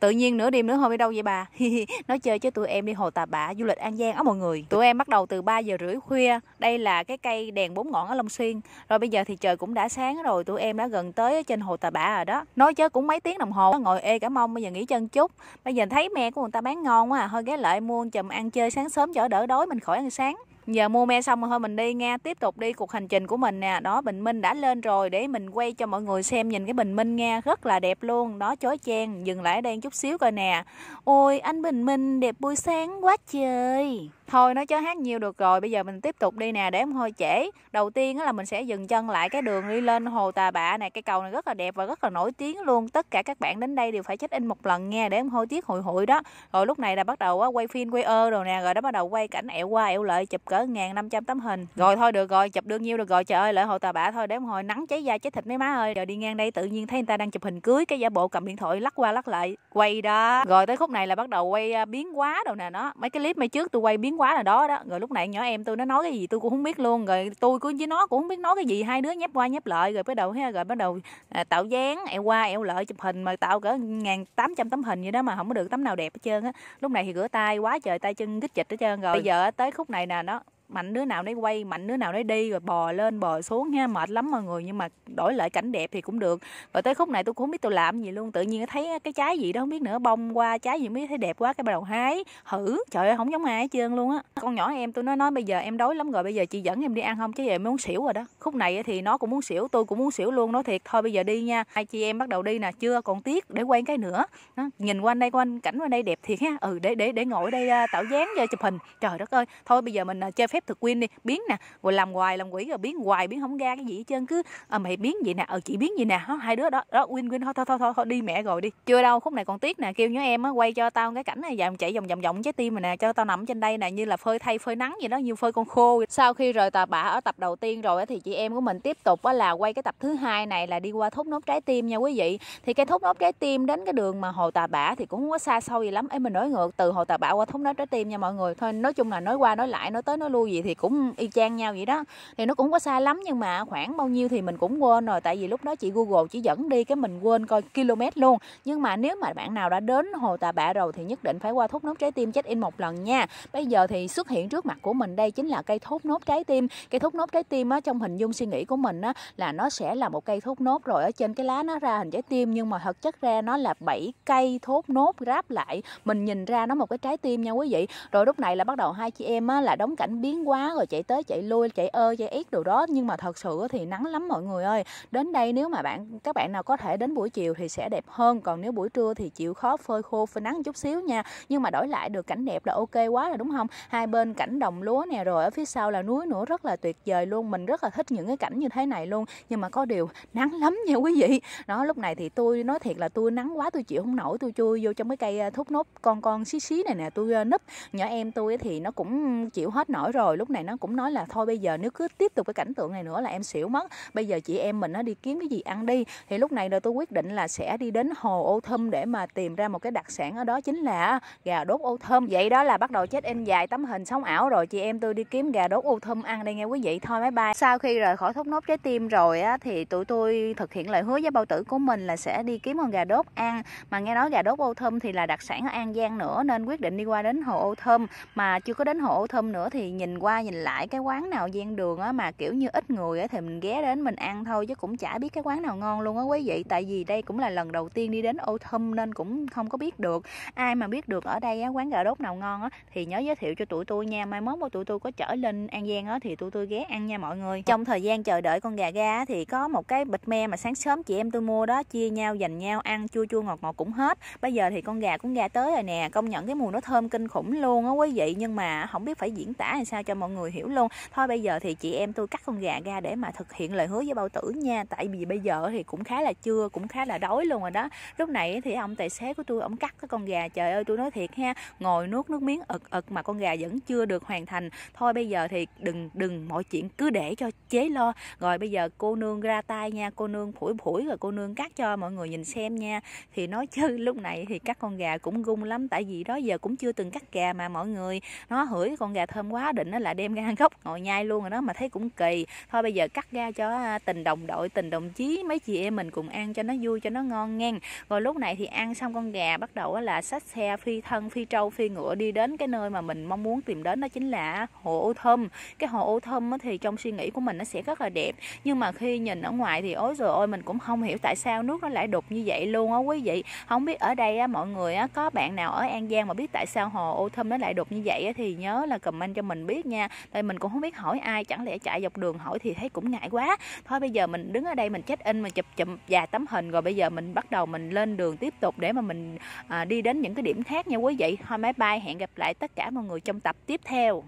tự nhiên nửa đêm nữa không đi đâu vậy bà nói chơi chứ tụi em đi hồ tà bạ du lịch an giang á mọi người tụi em bắt đầu từ 3 giờ rưỡi khuya đây là cái cây đèn bốn ngọn ở long xuyên rồi bây giờ thì trời cũng đã sáng rồi tụi em đã gần tới trên hồ tà bạ rồi đó nói chứ cũng mấy tiếng đồng hồ ngồi ê cả mông bây giờ nghỉ chân chút bây giờ thấy mẹ của người ta bán ngon quá à hơi ghé lại mua chùm ăn chơi sáng sớm cho đỡ đói mình khỏi ăn sáng giờ mua me xong rồi thôi mình đi nha tiếp tục đi cuộc hành trình của mình nè đó bình minh đã lên rồi để mình quay cho mọi người xem nhìn cái bình minh nha rất là đẹp luôn đó chói chang dừng lại ở đây chút xíu coi nè ôi anh bình minh đẹp buổi sáng quá trời thôi nó chớ hát nhiều được rồi bây giờ mình tiếp tục đi nè để không hơi trễ đầu tiên là mình sẽ dừng chân lại cái đường đi lên hồ tà bạ này cái cầu này rất là đẹp và rất là nổi tiếng luôn tất cả các bạn đến đây đều phải check in một lần nghe để không hơi tiếc hội hội đó rồi lúc này là bắt đầu quay phim quay ơ rồi nè rồi đó bắt đầu quay cảnh ẹo qua ẹo lại chụp cỡ ngàn năm trăm tấm hình rồi thôi được rồi chụp được nhiêu được rồi trời ơi lợi hồ tà bạ thôi để không hồi nắng cháy da cháy thịt mấy má ơi rồi đi ngang đây tự nhiên thấy người ta đang chụp hình cưới cái giả bộ cầm điện thoại lắc qua lắc lại quay đó rồi tới khúc này là bắt đầu quay à, biến quá đồ nè nó mấy cái clip mấy trước tôi quay biến quá là đó đó rồi lúc nãy nhỏ em tôi nó nói cái gì tôi cũng không biết luôn rồi tôi cứ với nó cũng không biết nói cái gì hai đứa nhép qua nhép lại rồi bắt đầu ha rồi bắt đầu à, tạo dáng eo qua eo lợi chụp hình mà tạo cỡ ngàn tám trăm tấm hình vậy đó mà không có được tấm nào đẹp hết trơn á lúc này thì rửa tay quá trời tay chân kích dịch hết trơn rồi bây ừ. giờ tới khúc này nè nó mạnh đứa nào đấy quay mạnh đứa nào đấy đi rồi bò lên bò xuống ha mệt lắm mọi người nhưng mà đổi lại cảnh đẹp thì cũng được và tới khúc này tôi cũng không biết tôi làm gì luôn tự nhiên thấy cái trái gì đó không biết nữa bông qua trái gì mới thấy đẹp quá cái bắt đầu hái thử trời ơi không giống ai hết trơn luôn á con nhỏ em tôi nói nói bây giờ em đói lắm rồi bây giờ chị dẫn em đi ăn không chứ giờ muốn xỉu rồi đó khúc này thì nó cũng muốn xỉu tôi cũng muốn xỉu luôn nói thiệt thôi bây giờ đi nha hai chị em bắt đầu đi nè chưa còn tiếc để quay cái nữa đó. nhìn quanh đây quanh cảnh quanh đây đẹp thiệt ha ừ để để để ngồi đây à, tạo dáng cho chụp hình trời đất ơi thôi bây giờ mình à, chơi phép thực win đi biến nè rồi làm hoài làm quỷ rồi biến hoài biến không ra cái gì hết trơn cứ à, mày biến vậy nè ờ chị biến vậy nè Hó, hai đứa đó đó win win thôi thôi thôi thôi, đi mẹ rồi đi chưa đâu khúc này còn tiếc nè kêu nhớ em á quay cho tao cái cảnh này dòng chạy vòng vòng vòng trái tim mà nè cho tao nằm trên đây nè như là phơi thay phơi nắng gì đó như phơi con khô sau khi rời tà bạ ở tập đầu tiên rồi thì chị em của mình tiếp tục là quay cái tập thứ hai này là đi qua thốt nốt trái tim nha quý vị thì cái thốt nốt trái tim đến cái đường mà hồ tà bạ thì cũng không có xa xôi gì lắm ấy mình nói ngược từ hồ tà bạ qua thốt nốt trái tim nha mọi người thôi nói chung là nói qua nói lại nói tới nói lui lưu gì thì cũng y chang nhau vậy đó thì nó cũng có xa lắm nhưng mà khoảng bao nhiêu thì mình cũng quên rồi tại vì lúc đó chị google chỉ dẫn đi cái mình quên coi km luôn nhưng mà nếu mà bạn nào đã đến hồ tà bạ rồi thì nhất định phải qua thốt nốt trái tim check in một lần nha bây giờ thì xuất hiện trước mặt của mình đây chính là cây thốt nốt trái tim cây thốt nốt trái tim á, trong hình dung suy nghĩ của mình á, là nó sẽ là một cây thốt nốt rồi ở trên cái lá nó ra hình trái tim nhưng mà thực chất ra nó là bảy cây thốt nốt ráp lại mình nhìn ra nó một cái trái tim nha quý vị rồi lúc này là bắt đầu hai chị em á, là đóng cảnh biến nắng quá rồi chạy tới chạy lui chạy ơ chạy ít đồ đó nhưng mà thật sự thì nắng lắm mọi người ơi đến đây nếu mà bạn các bạn nào có thể đến buổi chiều thì sẽ đẹp hơn còn nếu buổi trưa thì chịu khó phơi khô phơi nắng chút xíu nha nhưng mà đổi lại được cảnh đẹp là ok quá là đúng không hai bên cảnh đồng lúa nè rồi ở phía sau là núi nữa rất là tuyệt vời luôn mình rất là thích những cái cảnh như thế này luôn nhưng mà có điều nắng lắm nha quý vị đó lúc này thì tôi nói thiệt là tôi nắng quá tôi chịu không nổi tôi chui vô trong cái cây à, thốt nốt con con xí xí này nè tôi à, núp nhỏ em tôi thì nó cũng chịu hết nổi rồi rồi lúc này nó cũng nói là thôi bây giờ nếu cứ tiếp tục cái cảnh tượng này nữa là em xỉu mất bây giờ chị em mình nó đi kiếm cái gì ăn đi thì lúc này rồi tôi quyết định là sẽ đi đến hồ ô thâm để mà tìm ra một cái đặc sản ở đó chính là gà đốt ô thơm vậy đó là bắt đầu chết in dài tấm hình sống ảo rồi chị em tôi đi kiếm gà đốt ô thơm ăn đây nghe quý vị thôi máy bay sau khi rời khỏi thốt nốt trái tim rồi á thì tụi tôi thực hiện lời hứa với bao tử của mình là sẽ đi kiếm con gà đốt ăn mà nghe nói gà đốt ô thơm thì là đặc sản ở an giang nữa nên quyết định đi qua đến hồ ô thơm mà chưa có đến hồ ô thơm nữa thì nhìn qua nhìn lại cái quán nào gian đường á mà kiểu như ít người á thì mình ghé đến mình ăn thôi chứ cũng chả biết cái quán nào ngon luôn á quý vị tại vì đây cũng là lần đầu tiên đi đến ô thâm nên cũng không có biết được ai mà biết được ở đây á quán gà đốt nào ngon á thì nhớ giới thiệu cho tụi tôi nha mai mốt mà tụi tôi có trở lên an giang á thì tụi tôi ghé ăn nha mọi người trong thời gian chờ đợi con gà ga thì có một cái bịch me mà sáng sớm chị em tôi mua đó chia nhau dành nhau ăn chua chua ngọt ngọt cũng hết bây giờ thì con gà cũng gà tới rồi nè công nhận cái mùi nó thơm kinh khủng luôn á quý vị nhưng mà không biết phải diễn tả làm sao cho mọi người hiểu luôn thôi bây giờ thì chị em tôi cắt con gà ra để mà thực hiện lời hứa với bao tử nha tại vì bây giờ thì cũng khá là trưa cũng khá là đói luôn rồi đó lúc này thì ông tài xế của tôi ông cắt cái con gà trời ơi tôi nói thiệt ha ngồi nuốt nước miếng ực ực mà con gà vẫn chưa được hoàn thành thôi bây giờ thì đừng đừng mọi chuyện cứ để cho chế lo rồi bây giờ cô nương ra tay nha cô nương phủi phủi rồi cô nương cắt cho mọi người nhìn xem nha thì nói chứ lúc này thì cắt con gà cũng gung lắm tại vì đó giờ cũng chưa từng cắt gà mà mọi người nó hửi con gà thơm quá định định là đem ra gốc ngồi nhai luôn rồi đó mà thấy cũng kỳ thôi bây giờ cắt ra cho à, tình đồng đội tình đồng chí mấy chị em mình cùng ăn cho nó vui cho nó ngon ngang rồi lúc này thì ăn xong con gà bắt đầu là xách xe phi thân phi trâu phi ngựa đi đến cái nơi mà mình mong muốn tìm đến đó chính là hồ ô thơm cái hồ ô thơm thì trong suy nghĩ của mình nó sẽ rất là đẹp nhưng mà khi nhìn ở ngoài thì ối rồi ôi mình cũng không hiểu tại sao nước nó lại đục như vậy luôn á quý vị không biết ở đây á, mọi người á, có bạn nào ở an giang mà biết tại sao hồ ô thơm nó lại đục như vậy á, thì nhớ là comment cho mình biết biết nha Đây mình cũng không biết hỏi ai chẳng lẽ chạy dọc đường hỏi thì thấy cũng ngại quá thôi bây giờ mình đứng ở đây mình check in mình chụp chụp vài tấm hình rồi bây giờ mình bắt đầu mình lên đường tiếp tục để mà mình à, đi đến những cái điểm khác nha quý vị thôi máy bay hẹn gặp lại tất cả mọi người trong tập tiếp theo